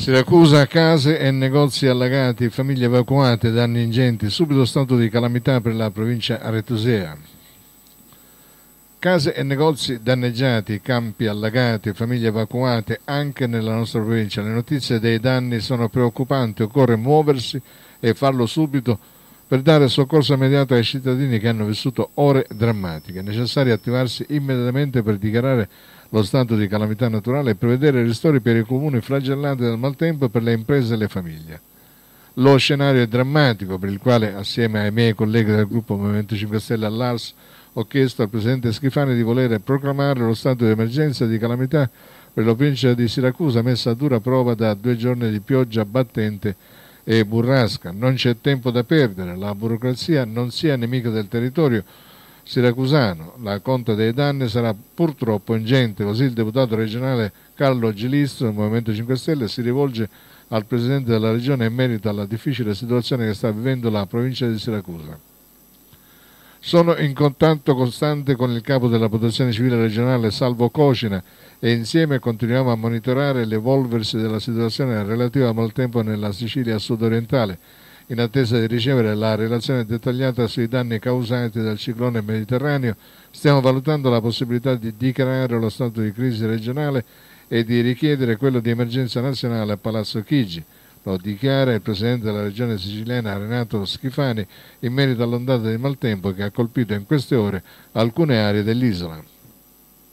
Siracusa, case e negozi allagati, famiglie evacuate, danni ingenti, subito stato di calamità per la provincia Aretusea. Case e negozi danneggiati, campi allagati, famiglie evacuate anche nella nostra provincia. Le notizie dei danni sono preoccupanti, occorre muoversi e farlo subito per dare soccorso immediato ai cittadini che hanno vissuto ore drammatiche. È necessario attivarsi immediatamente per dichiarare lo stato di calamità naturale e prevedere ristori per i comuni flagellati dal maltempo e per le imprese e le famiglie. Lo scenario è drammatico per il quale, assieme ai miei colleghi del gruppo Movimento 5 Stelle all'ARS, ho chiesto al Presidente Schifani di volere proclamare lo stato di emergenza e di calamità per la provincia di Siracusa, messa a dura prova da due giorni di pioggia battente e burrasca. Non c'è tempo da perdere, la burocrazia non sia nemica del territorio siracusano. La conta dei danni sarà purtroppo ingente, così il deputato regionale Carlo Gilistro del Movimento 5 Stelle si rivolge al Presidente della Regione in merito alla difficile situazione che sta vivendo la provincia di Siracusa. Sono in contatto costante con il capo della Protezione Civile regionale Salvo Cocina e insieme continuiamo a monitorare l'evolversi della situazione relativa al maltempo nella Sicilia sudorientale, in attesa di ricevere la relazione dettagliata sui danni causati dal ciclone mediterraneo. Stiamo valutando la possibilità di dichiarare lo stato di crisi regionale e di richiedere quello di emergenza nazionale a Palazzo Chigi. Lo dichiara il presidente della regione siciliana Renato Schifani in merito all'ondata di maltempo che ha colpito in queste ore alcune aree dell'isola.